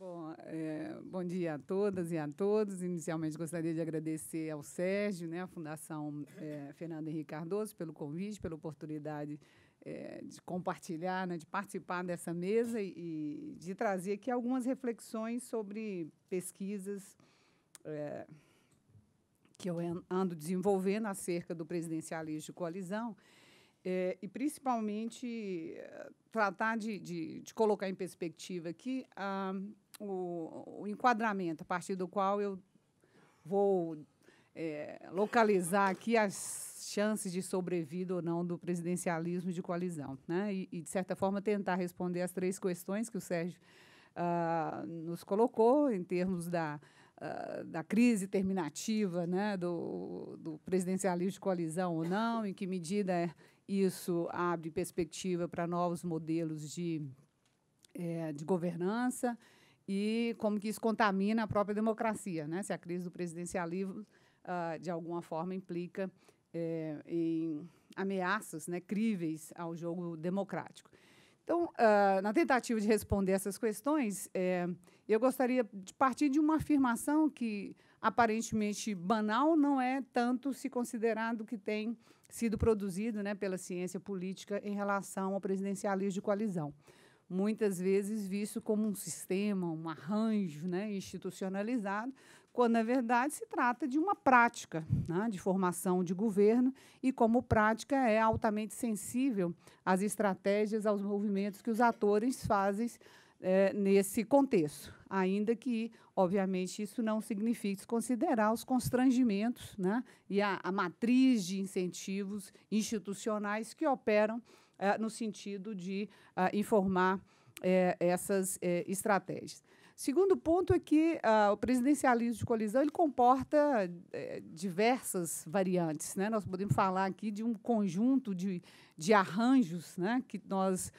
Bom, é, bom dia a todas e a todos. Inicialmente gostaria de agradecer ao Sérgio, né, à Fundação é, Fernando Henrique Cardoso, pelo convite, pela oportunidade é, de compartilhar, né, de participar dessa mesa e, e, de trazer aqui algumas reflexões sobre pesquisas é, que eu ando desenvolvendo acerca do presidencialismo de coalizão. É, e principalmente é, tratar de, de, de, colocar em perspectiva aqui a, o, o enquadramento a partir do qual eu vou é, localizar aqui as chances de sobrevida ou não do presidencialismo de coalizão. Né? E, e de certa forma, tentar responder as três questões que o Sérgio uh, nos colocou em termos da, uh, da crise terminativa né? do, do presidencialismo de coalizão ou não, em que medida isso abre perspectiva para novos modelos de, é, de governança e como que isso contamina a própria democracia, né? Se a crise do presidencialismo uh, de alguma forma implica é, em ameaças, né, críveis ao jogo democrático. Então, uh, na tentativa de responder essas questões, é, eu gostaria de partir de uma afirmação que aparentemente banal não é tanto se considerado que tem sido produzido né, pela ciência política em relação ao presidencialismo de coalizão muitas vezes visto como um sistema, um arranjo né, institucionalizado, quando na verdade se trata de uma prática né, de formação de governo e como prática é altamente sensível às estratégias, aos movimentos que os atores fazem é, nesse contexto, ainda que, obviamente, isso não signifique desconsiderar os constrangimentos né, e a, a matriz de incentivos institucionais que operam eh, no sentido de uh, informar eh, essas eh, estratégias. Segundo ponto é que ah, o presidencialismo de colisão ele comporta diversas variantes. Né? Nós podemos falar aqui de um conjunto de, de arranjos né, que nós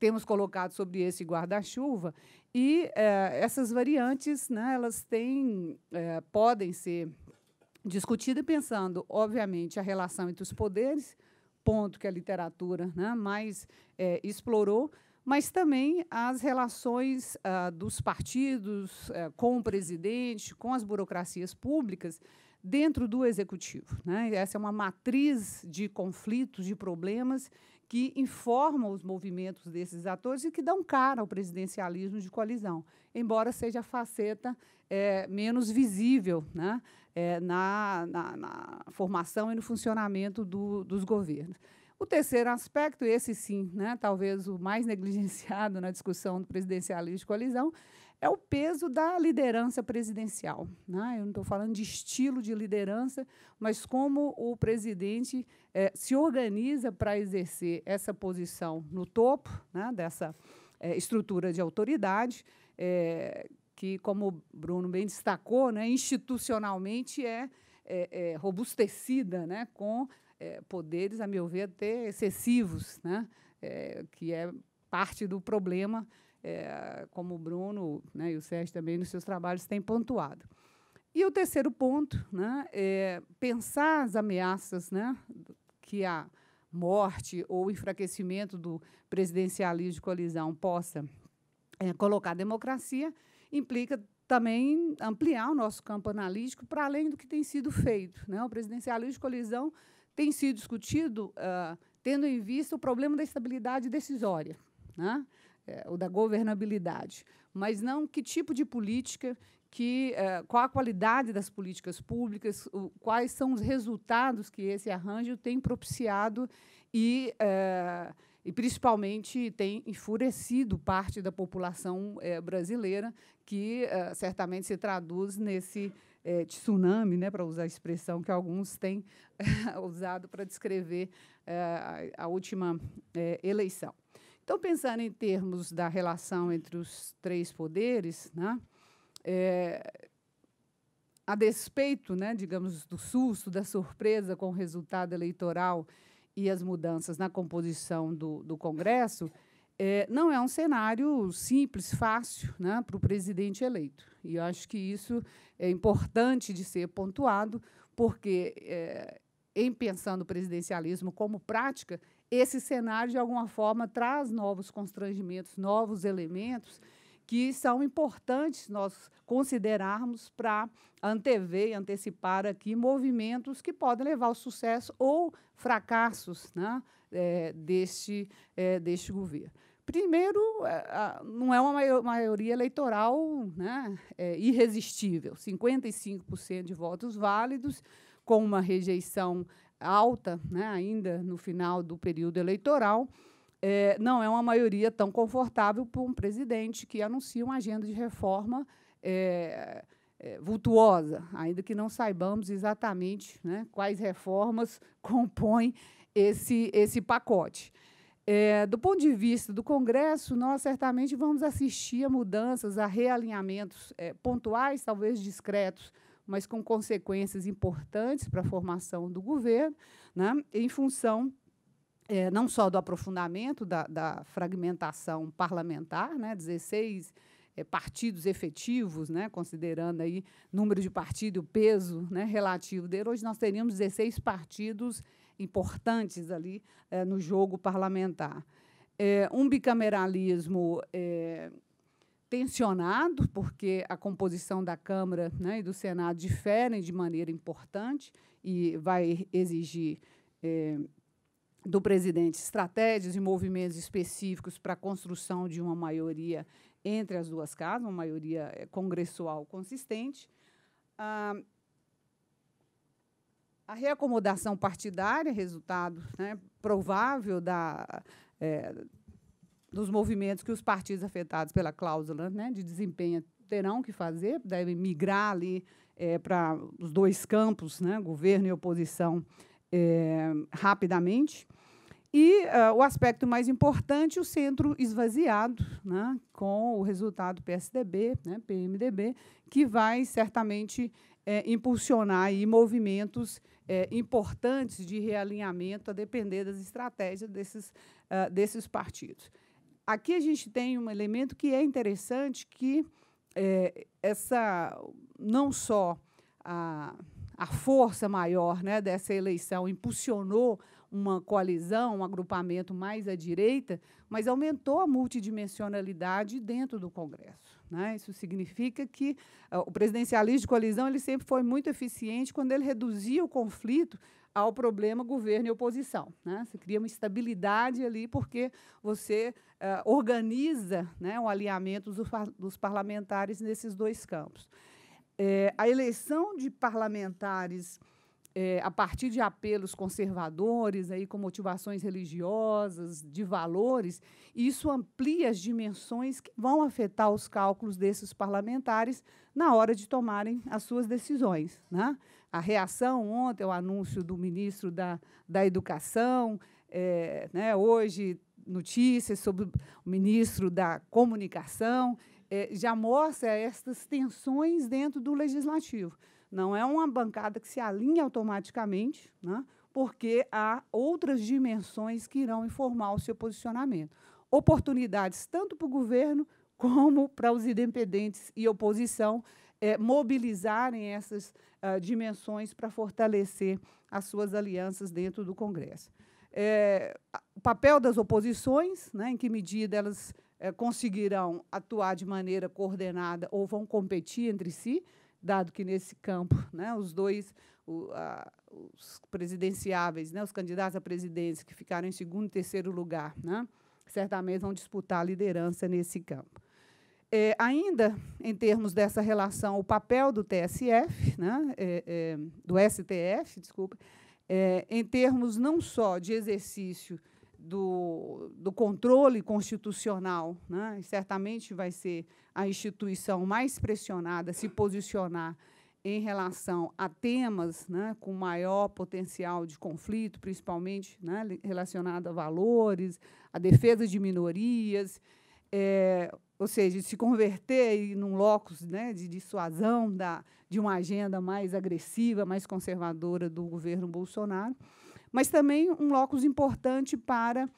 temos colocado sobre esse guarda-chuva e essas variantes né, elas têm, podem ser discutida pensando, obviamente, a relação entre os poderes, ponto que a literatura né, mais é, explorou, mas também as relações ah, dos partidos é, com o presidente, com as burocracias públicas dentro do executivo. Né? Essa é uma matriz de conflitos, de problemas que informam os movimentos desses atores e que dão cara ao presidencialismo de coalizão, embora seja a faceta é, menos visível né, é, na, na, na, formação e no funcionamento do, dos governos. O terceiro aspecto, esse sim, né, talvez o mais negligenciado na discussão do presidencialismo de coalizão, é o peso da liderança presidencial. Né? Eu não estou falando de estilo de liderança, mas como o presidente é, se organiza para exercer essa posição no topo né, dessa é, estrutura de autoridade, é, que, como o Bruno bem destacou, né, institucionalmente é, é, é robustecida né, com é, poderes, a meu ver, até excessivos, né, é, que é parte do problema, é, como o Bruno né, e o Sérgio também nos seus trabalhos têm pontuado. E o terceiro ponto né, é pensar as ameaças né, que a morte ou enfraquecimento do presidencialismo de colisão possa é, colocar a democracia implica também ampliar o nosso campo analítico para além do que tem sido feito. Né? O presidencialismo de colisão tem sido discutido uh, tendo em vista o problema da estabilidade decisória, né? é, ou da governabilidade, mas não que tipo de política, que, uh, qual a qualidade das políticas públicas, o, quais são os resultados que esse arranjo tem propiciado e, uh, e principalmente, tem enfurecido parte da população eh, brasileira que uh, certamente se traduz nesse é, tsunami, né, para usar a expressão que alguns têm usado para descrever eh, a, última eleição. Então, pensando em termos da relação entre os três poderes, né, a despeito, né, digamos, do susto, da surpresa com o resultado eleitoral e as mudanças na composição do, do Congresso, é, não é um cenário simples, fácil né, para o presidente eleito. E eu acho que isso é importante de ser pontuado, porque, é, em pensando o presidencialismo como prática, esse cenário, de alguma forma, traz novos constrangimentos, novos elementos que são importantes nós considerarmos para antever e antecipar aqui movimentos que podem levar ao sucesso ou fracassos né, é, deste, é, deste governo. Primeiro, é, não é uma maioria eleitoral né, é irresistível. 55% de votos válidos, com uma rejeição alta né, ainda no final do período eleitoral. É, não é uma maioria tão confortável para um presidente que anuncia uma agenda de reforma é, é vultuosa, ainda que não saibamos exatamente né, quais reformas compõem esse, esse pacote. É, do ponto de vista do Congresso, nós certamente vamos assistir a mudanças, a realinhamentos é, pontuais, talvez discretos, mas com consequências importantes para a formação do governo, né, em função é, não só do aprofundamento da, da fragmentação parlamentar, né, 16 é, partidos efetivos, né, considerando aí número de partido, peso né, relativo dele, hoje nós teríamos 16 partidos efetivos importantes ali é, no jogo parlamentar. É, um bicameralismo é, tensionado, porque a composição da Câmara né, e do Senado diferem de maneira importante e vai exigir é, do presidente estratégias e movimentos específicos para a construção de uma maioria entre as duas casas, uma maioria é, congressual consistente. Ah, a reacomodação partidária, resultado né, provável da, é, dos movimentos que os partidos afetados pela cláusula né, de desempenho terão que fazer, devem migrar ali é, para os dois campos, né, governo e oposição, é, rapidamente. E uh, o aspecto mais importante, o centro esvaziado, né, com o resultado PSDB, né, PMDB, que vai certamente é, impulsionar aí movimentos é, importantes de realinhamento, a depender das estratégias desses, uh, desses partidos. Aqui a gente tem um elemento que é interessante, que é, essa não só a, a força maior né, dessa eleição impulsionou uma coalizão, um agrupamento mais à direita, mas aumentou a multidimensionalidade dentro do Congresso. Né? Isso significa que uh, o presidencialismo de coalizão ele sempre foi muito eficiente quando ele reduzia o conflito ao problema governo e oposição. Né? Você cria uma estabilidade ali, porque você uh, organiza né, o alinhamento dos, dos, parlamentares nesses dois campos. É, a eleição de parlamentares é, a partir de apelos conservadores, aí, com motivações religiosas, de valores, isso amplia as dimensões que vão afetar os cálculos desses parlamentares na hora de tomarem as suas decisões. Né? A reação ontem ao anúncio do ministro da, da Educação, é, né, hoje notícias sobre o ministro da Comunicação, é, já mostra estas tensões dentro do legislativo. Não é uma bancada que se alinha automaticamente, né? porque há outras dimensões que irão informar o seu posicionamento. Oportunidades tanto para o governo como para os independentes e oposição é, mobilizarem essas uh, dimensões para fortalecer as suas alianças dentro do Congresso. É, o papel das oposições, né, em que medida elas é, conseguirão atuar de maneira coordenada ou vão competir entre si, dado que nesse campo, né, os dois, o, a, os presidenciáveis, né, os candidatos à presidência que ficaram em segundo e terceiro lugar, né, certamente vão disputar a liderança nesse campo. É, ainda em termos dessa relação, o papel do TSF, né, é, é, do STF, desculpa, é, em termos não só de exercício do, do controle constitucional, né? certamente vai ser a instituição mais pressionada a se posicionar em relação a temas né, com maior potencial de conflito, principalmente né, relacionado a valores, a defesa de minorias, é, ou seja, se converter em um locus né, de dissuasão da, de uma agenda mais agressiva, mais conservadora do governo Bolsonaro mas também um locus importante para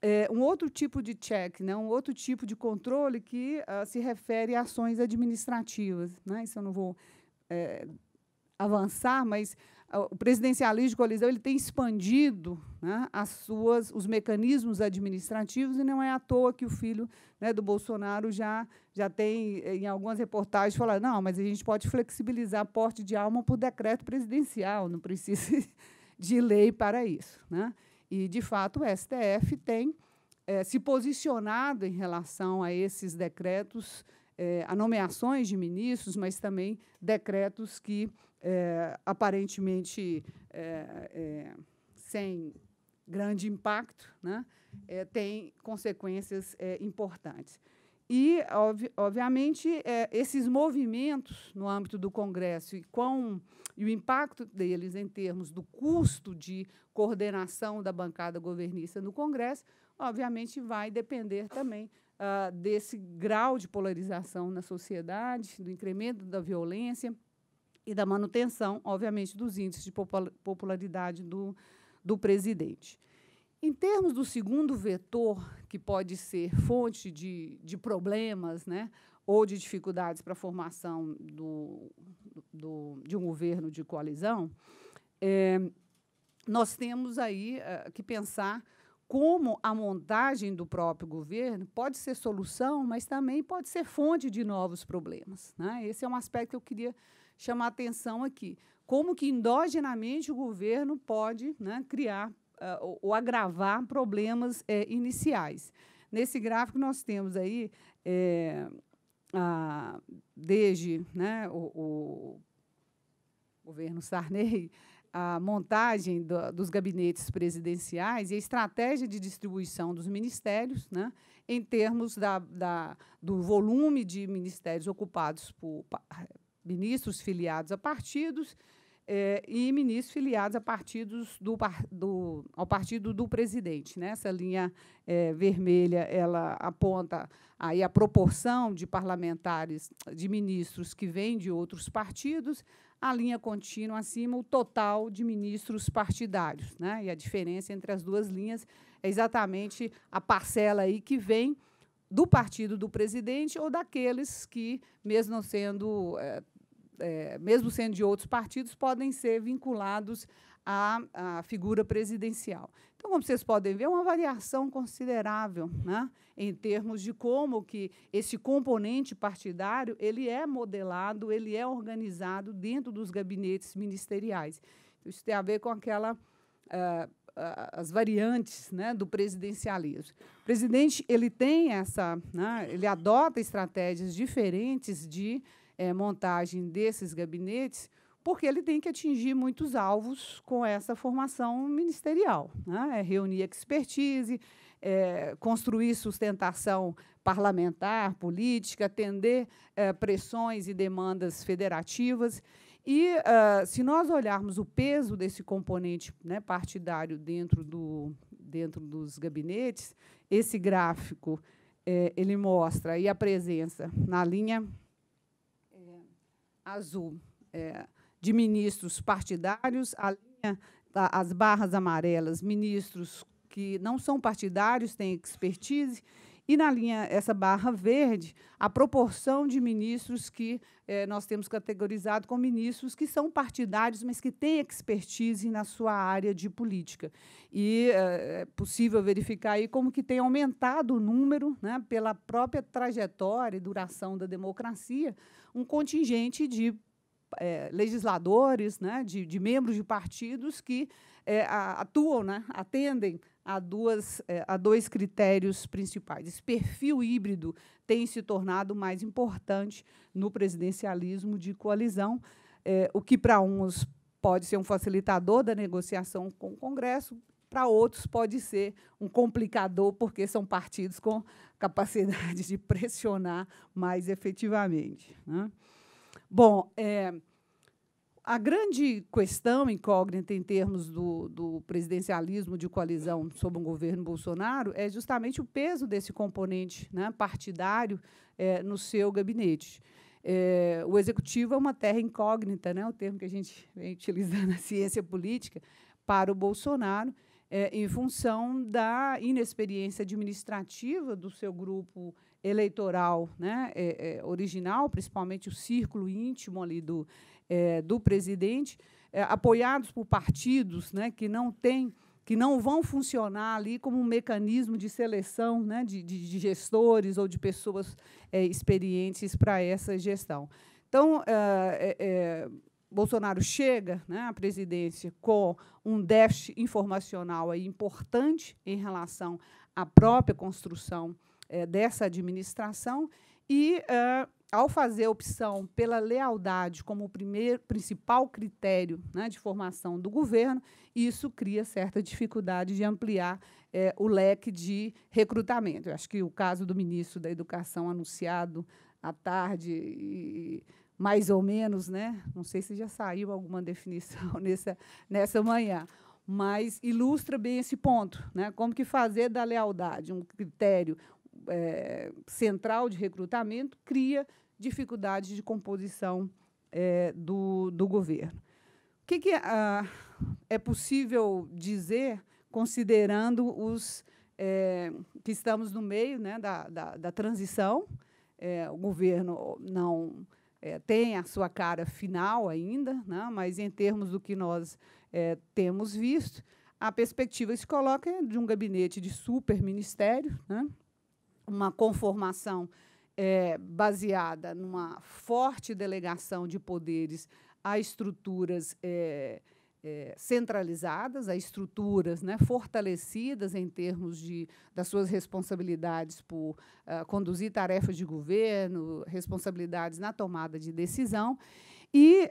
é, um outro tipo de check, né, um outro tipo de controle que uh, se refere a ações administrativas. Né, isso eu não vou é, avançar, mas ah, o presidencialismo de coalizão ele tem expandido né, as suas, os mecanismos administrativos e não é à toa que o filho né, do Bolsonaro já, já tem, eh, em algumas reportagens, falado, não, mas a gente pode flexibilizar a porte de alma por decreto presidencial, não precisa de lei para isso. Né? E, de fato, o STF tem é, se posicionado em relação a esses decretos, é, a nomeações de ministros, mas também decretos que, é, aparentemente, sem grande impacto, né, tem consequências importantes. E, ob obviamente, é, esses movimentos no âmbito do Congresso e, e o impacto deles em termos do custo de coordenação da bancada governista no Congresso, obviamente, vai depender também uh, desse grau de polarização na sociedade, do incremento da violência e da manutenção, obviamente, dos índices de popularidade do, do presidente. Em termos do segundo vetor, que pode ser fonte de, de problemas né, ou de dificuldades para a formação do, do, de um governo de coalizão, é, nós temos aí é, que pensar como a montagem do próprio governo pode ser solução, mas também pode ser fonte de novos problemas. Né? Esse é um aspecto que eu queria chamar a atenção aqui. Como que endogenamente o governo pode né, criar ah, ou, ou agravar problemas eh, iniciais. Nesse gráfico, nós temos aí, é, a, desde né, o, o governo Sarney, a montagem do, dos gabinetes presidenciais e a estratégia de distribuição dos ministérios, né, em termos da, da, do volume de ministérios ocupados por ministros filiados a partidos é, e ministros filiados a partidos do, do, ao partido do presidente. Né? Essa linha é, vermelha ela aponta aí a proporção de parlamentares, de ministros que vêm de outros partidos, a linha contínua acima, o total de ministros partidários. Né? E a diferença entre as duas linhas é exatamente a parcela aí que vem do partido do presidente ou daqueles que, mesmo não sendo é, é, mesmo sendo de outros partidos, podem ser vinculados à, à, figura presidencial. Então, como vocês podem ver, é uma variação considerável né, em termos de como que esse componente partidário ele é modelado, ele é organizado dentro dos gabinetes ministeriais. Então, isso tem a ver com aquela uh, as variantes né, do presidencialismo. O presidente ele tem essa, né, ele adota estratégias diferentes de é, montagem desses gabinetes, porque ele tem que atingir muitos alvos com essa formação ministerial. Né? É reunir expertise, é, construir sustentação parlamentar, política, atender é, pressões e demandas federativas. E, uh, se nós olharmos o peso desse componente né, partidário dentro, do, dentro dos gabinetes, esse gráfico é, ele mostra aí a presença na linha azul é, de ministros partidários, a linha, as barras amarelas, ministros que não são partidários, têm expertise, e na linha, essa barra verde, a proporção de ministros que eh, nós temos categorizado como ministros que são partidários, mas que têm expertise na sua área de política. E eh, é possível verificar aí como que tem aumentado o número, né, pela própria trajetória e duração da democracia, um contingente de eh, legisladores, né, de, de membros de partidos que é, atuam, né, atendem há, duas, há eh, dois critérios principais. Esse perfil híbrido tem se tornado mais importante no presidencialismo de coalizão, é, o que para uns pode ser um facilitador da negociação com o Congresso, para outros pode ser um complicador, porque são partidos com capacidade de pressionar mais efetivamente. Né? Bom, é, a grande questão incógnita em termos do, do, presidencialismo de coalizão sob um governo Bolsonaro é justamente o peso desse componente né, partidário é, no seu gabinete. É, o executivo é uma terra incógnita, né, o termo que a gente vem utilizando na ciência política, para o Bolsonaro é, em função da inexperiência administrativa do seu grupo eleitoral né, é, é, original, principalmente o círculo íntimo ali do, é, do presidente, é, apoiados por partidos né, que não têm que não vão funcionar ali como um mecanismo de seleção né, de, de, de gestores ou de pessoas é, experientes para essa gestão. Então, Bolsonaro chega né, à presidência com um déficit informacional aí importante em relação à própria construção é, dessa administração e, é, ao fazer opção pela lealdade como o primeiro, principal critério né, de formação do governo, isso cria certa dificuldade de ampliar é, o leque de recrutamento. Eu acho que o caso do ministro da Educação anunciado à tarde e, mais ou menos, né? Não sei se já saiu alguma definição nessa, nessa manhã, mas ilustra bem esse ponto, né? Como que fazer da lealdade um critério é, central de recrutamento cria dificuldades de composição é, do, do governo. O que, que ah, é possível dizer, considerando os é, que estamos no meio né, da, da, da transição, é, o governo não é, tem a sua cara final ainda, né? mas em termos do que nós é, temos visto, a perspectiva se coloca de um gabinete de super ministério, né? uma conformação é, baseada numa forte delegação de poderes a estruturas é, é, centralizadas, a estruturas né, fortalecidas em termos de, das suas responsabilidades por uh, conduzir tarefas de governo, responsabilidades na tomada de decisão. E, uh,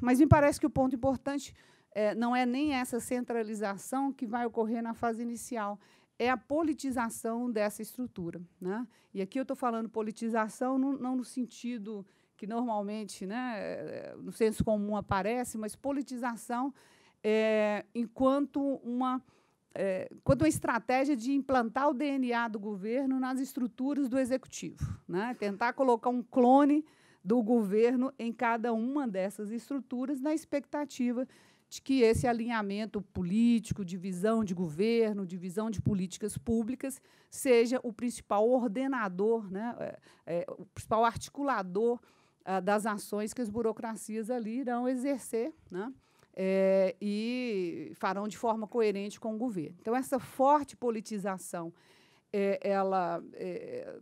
mas me parece que o ponto importante eh, não é nem essa centralização que vai ocorrer na fase inicial, é a politização dessa estrutura. Né? E aqui eu estou falando politização não, não no sentido que normalmente, né, eh, no senso comum aparece, mas politização é, enquanto uma é, eh, quanto uma estratégia de implantar o DNA do governo nas estruturas do executivo, né? tentar colocar um clone do governo em cada uma dessas estruturas, na expectativa de que esse alinhamento político, de visão de governo, de visão de políticas públicas, seja o principal ordenador, né? é, é, o principal articulador ah, das ações que as burocracias ali irão exercer né, é, e farão de forma coerente com o governo. Então, essa forte politização é, ela é,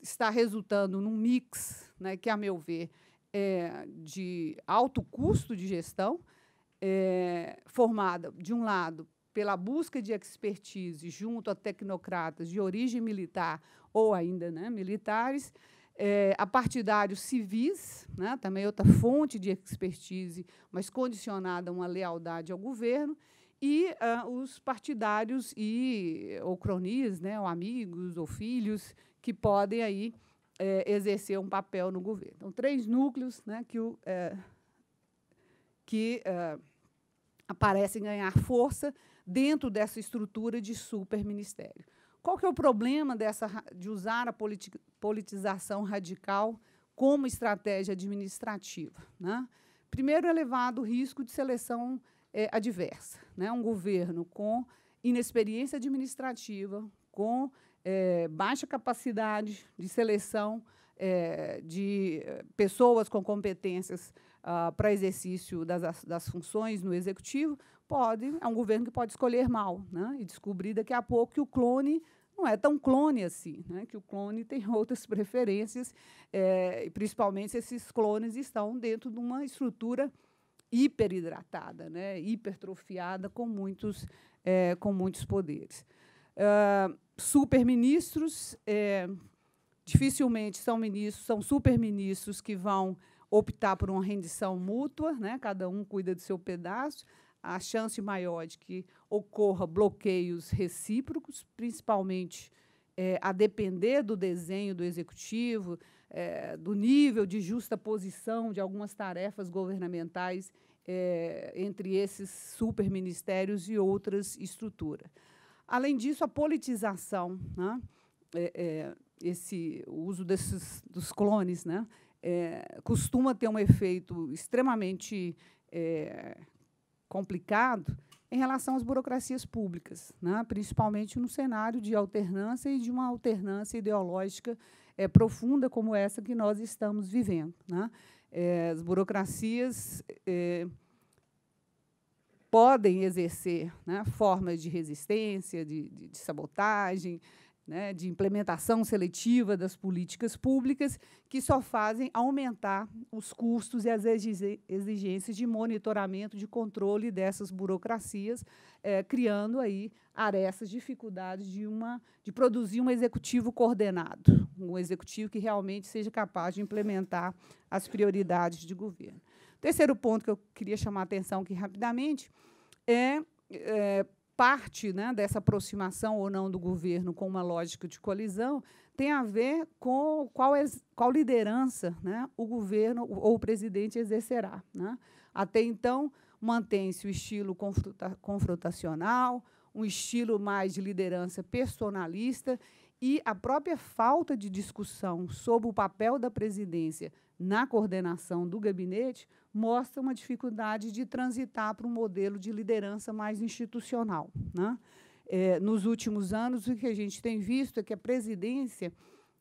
está resultando num mix, né, que, a meu ver, é de alto custo de gestão, é, formada, de um lado, pela busca de expertise junto a tecnocratas de origem militar ou ainda né, militares, é, a partidários civis, né, também é outra fonte de expertise, mas condicionada a uma lealdade ao governo, e ah, os partidários e eh, ou cronis, né, ou amigos ou filhos que podem aí é, exercer um papel no governo. Então, três núcleos né, que, o, é, que ganhar força dentro dessa estrutura de superministério. Qual que é o problema dessa, de usar a politi politização radical como estratégia administrativa? Né? Primeiro, elevado é risco de seleção é, adversa. Né? Um governo com inexperiência administrativa, com é, baixa capacidade de seleção é, de pessoas com competências ah, para exercício das, das funções no executivo, pode, é um governo que pode escolher mal, né? E descobrir daqui a pouco que o clone não é tão clone assim, né? que o clone tem outras preferências, é, principalmente se esses clones estão dentro de uma estrutura hiperidratada, né? hipertrofiada, com muitos, é, com muitos poderes. Uh, superministros, é, dificilmente são ministros, são superministros que vão optar por uma rendição mútua, né? cada um cuida do seu pedaço a chance maior de que ocorra bloqueios recíprocos, principalmente é, a depender do desenho do executivo, é, do nível de justa posição de algumas tarefas governamentais é, entre esses superministérios e outras estruturas. Além disso, a politização, né? É, é, esse o uso desses dos clones, né? É, costuma ter um efeito extremamente complicado em relação às burocracias públicas, né? principalmente no cenário de alternância e de uma alternância ideológica é, profunda como essa que nós estamos vivendo. Né? É, as burocracias é, podem exercer né, formas de resistência, de, de, de sabotagem, né, de implementação seletiva das políticas públicas, que só fazem aumentar os custos e as exigências de monitoramento, de controle dessas burocracias, eh, criando aí arestas, dificuldades de, uma, de produzir um executivo coordenado, um executivo que realmente seja capaz de implementar as prioridades de governo. Terceiro ponto que eu queria chamar a atenção aqui rapidamente é, é parte né, dessa aproximação ou não do governo com uma lógica de colisão tem a ver com qual, qual liderança né, o governo ou o presidente exercerá. Né? Até então, mantém-se o estilo confrontacional, um estilo mais de liderança personalista e a própria falta de discussão sobre o papel da presidência na coordenação do gabinete mostra uma dificuldade de transitar para um modelo de liderança mais institucional. Né? É, nos últimos anos, o que a gente tem visto é que a presidência,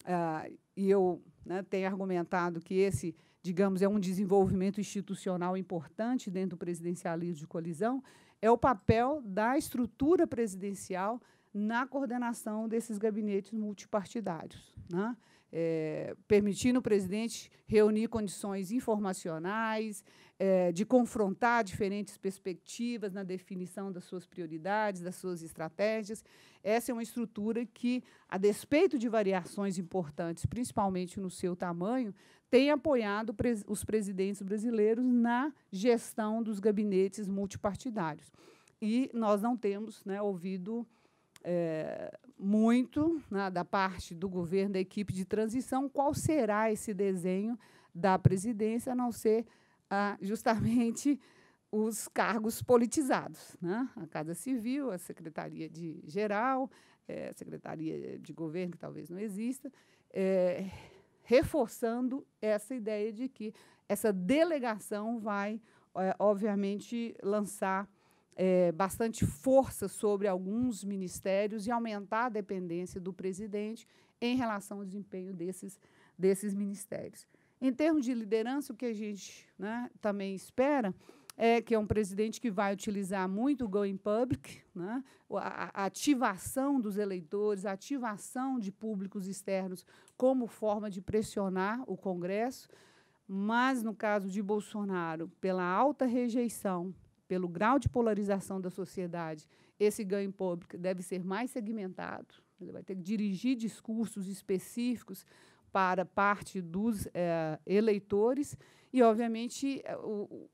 ah, e eu né, tenho argumentado que esse, digamos, é um desenvolvimento institucional importante dentro do presidencialismo de colisão, é o papel da estrutura presidencial na coordenação desses gabinetes multipartidários. Né? é, permitindo o presidente reunir condições informacionais, é, de confrontar diferentes perspectivas na definição das suas prioridades, das suas estratégias. Essa é uma estrutura que, a despeito de variações importantes, principalmente no seu tamanho, tem apoiado pres os presidentes brasileiros na gestão dos gabinetes multipartidários. E nós não temos né, ouvido é, muito né, da parte do governo, da equipe de transição, qual será esse desenho da presidência, a não ser ah, justamente os cargos politizados. Né? A Casa Civil, a Secretaria de Geral, é, a Secretaria de Governo, que talvez não exista, é, reforçando essa ideia de que essa delegação vai, é, obviamente, lançar é, bastante força sobre alguns ministérios e aumentar a dependência do presidente em relação ao desempenho desses, desses ministérios. Em termos de liderança, o que a gente né, também espera é que é um presidente que vai utilizar muito o going public, né, a ativação dos eleitores, a ativação de públicos externos como forma de pressionar o Congresso, mas no caso de Bolsonaro, pela alta rejeição pelo grau de polarização da sociedade, esse ganho público deve ser mais segmentado. Ele vai ter que dirigir discursos específicos para parte dos é, eleitores e, obviamente, eh, o,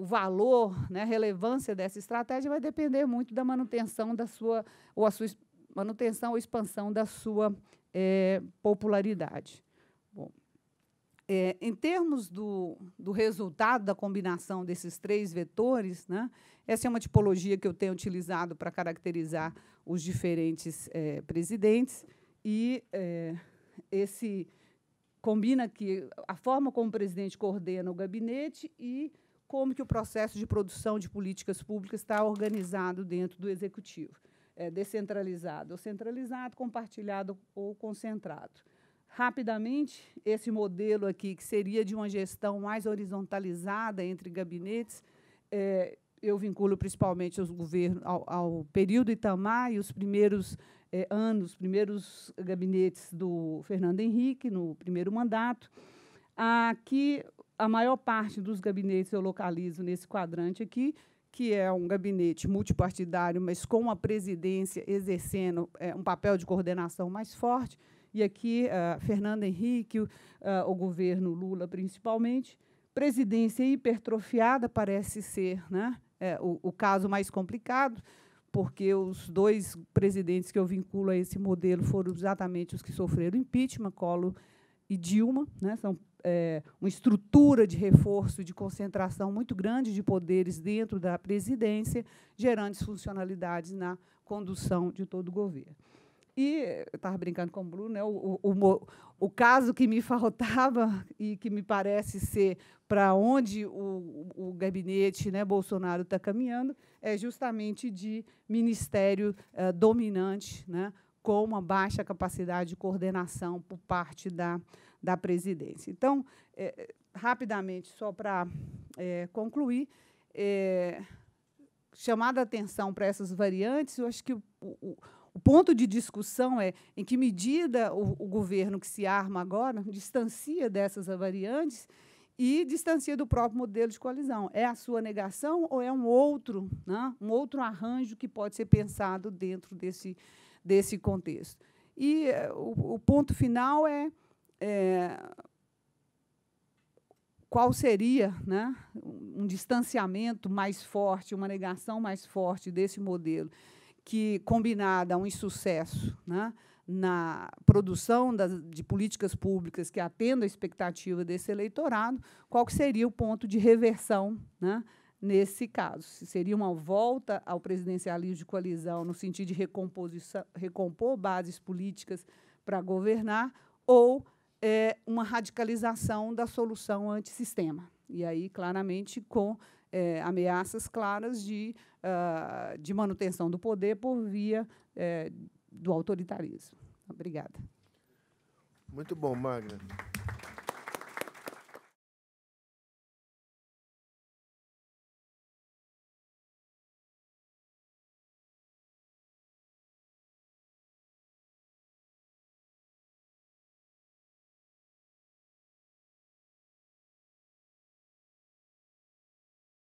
o valor, né, a relevância dessa estratégia vai depender muito da manutenção da sua ou a sua manutenção ou expansão da sua é, popularidade é, em termos do, do resultado da combinação desses três vetores, né, essa é uma tipologia que eu tenho utilizado para caracterizar os diferentes é, presidentes, e é, esse combina que a forma como o presidente coordena o gabinete e como que o processo de produção de políticas públicas está organizado dentro do executivo, é, descentralizado ou centralizado, compartilhado ou concentrado. Rapidamente, esse modelo aqui, que seria de uma gestão mais horizontalizada entre gabinetes, é, eu vinculo principalmente aos governos, ao, ao período Itamar e os primeiros é, anos, primeiros gabinetes do Fernando Henrique, no primeiro mandato. Aqui, a maior parte dos gabinetes eu localizo nesse quadrante aqui, que é um gabinete multipartidário, mas com a presidência exercendo é, um papel de coordenação mais forte e aqui uh, Fernando Henrique, uh, o governo Lula principalmente, presidência hipertrofiada parece ser né, é, o, o, caso mais complicado, porque os dois presidentes que eu vinculo a esse modelo foram exatamente os que sofreram impeachment, Collor e Dilma, né, são é, uma estrutura de reforço, de concentração muito grande de poderes dentro da presidência, gerando disfuncionalidades na condução de todo o governo. E eu estava brincando com o Bruno, né? O, o, o, o, caso que me faltava e que me parece ser para onde o, o gabinete né, Bolsonaro está caminhando é justamente de ministério eh, dominante, né, com uma baixa capacidade de coordenação por parte da, da presidência. Então, eh, rapidamente, só para eh, concluir, chamada a atenção para essas variantes, eu acho que o o ponto de discussão é em que medida o, o governo que se arma agora distancia dessas variantes e distancia do próprio modelo de coalizão. É a sua negação ou é um outro, né, um outro arranjo que pode ser pensado dentro desse, desse contexto? E eh, o, o ponto final é, é, qual seria né, um distanciamento mais forte, uma negação mais forte desse modelo que, combinada a um insucesso né, na produção de políticas públicas que atendam a expectativa desse eleitorado, qual que seria o ponto de reversão né, nesse caso? Se seria uma volta ao presidencialismo de coalizão no sentido de recompor bases políticas para governar ou é, uma radicalização da solução antissistema. E aí, claramente, com é, ameaças claras de uh, de manutenção do poder por via uh, do autoritarismo. Obrigada. Muito bom, Magna.